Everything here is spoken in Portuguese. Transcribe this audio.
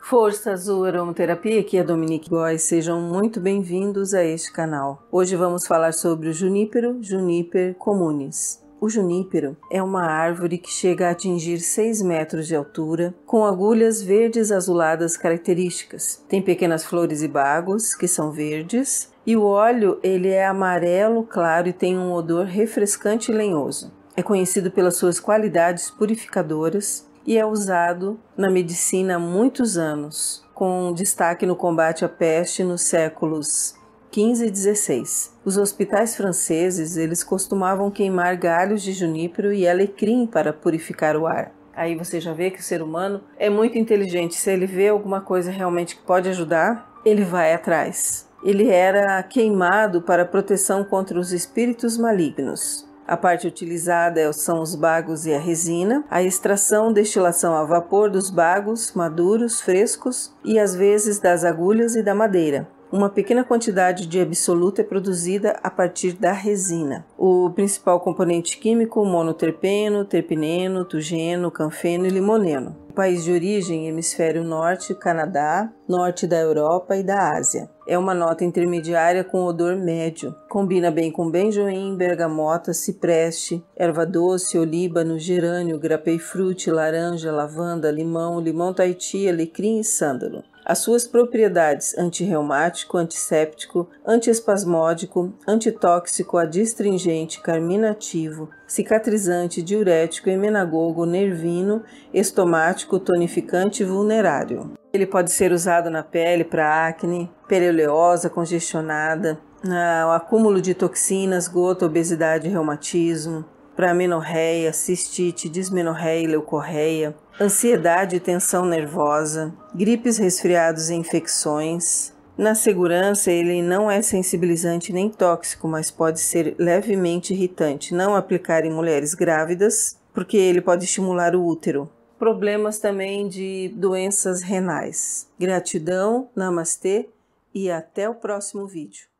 Força Azul Aromaterapia, aqui é Dominique Góes, sejam muito bem-vindos a este canal. Hoje vamos falar sobre o junípero, juniper comunis. O junípero é uma árvore que chega a atingir 6 metros de altura, com agulhas verdes azuladas características. Tem pequenas flores e bagos, que são verdes, e o óleo ele é amarelo claro e tem um odor refrescante e lenhoso. É conhecido pelas suas qualidades purificadoras e é usado na medicina há muitos anos, com destaque no combate à peste nos séculos 15 e 16. Os hospitais franceses, eles costumavam queimar galhos de junípero e alecrim para purificar o ar. Aí você já vê que o ser humano é muito inteligente. Se ele vê alguma coisa realmente que pode ajudar, ele vai atrás. Ele era queimado para proteção contra os espíritos malignos. A parte utilizada é são os bagos e a resina, a extração, destilação a vapor dos bagos maduros, frescos e às vezes das agulhas e da madeira. Uma pequena quantidade de absoluto é produzida a partir da resina. O principal componente químico, monoterpeno, terpineno, tugeno, canfeno e limoneno. O país de origem, hemisfério norte, Canadá, norte da Europa e da Ásia. É uma nota intermediária com odor médio. Combina bem com benjoim, bergamota, cipreste, erva doce, olíbano, gerânio, grapefruit, laranja, lavanda, limão, limão taiti, alecrim e sândalo. As suas propriedades antirreumático, antisséptico, antiespasmódico, antitóxico, adstringente, carminativo, cicatrizante, diurético, emenagogo, nervino, estomático, tonificante e vulnerário. Ele pode ser usado na pele para acne, pele oleosa, congestionada, o acúmulo de toxinas, gota, obesidade, reumatismo, para amenorreia, cistite, dismenorreia e leucorreia, ansiedade e tensão nervosa, gripes, resfriados e infecções. Na segurança, ele não é sensibilizante nem tóxico, mas pode ser levemente irritante. Não aplicar em mulheres grávidas, porque ele pode estimular o útero. Problemas também de doenças renais. Gratidão, namastê e até o próximo vídeo.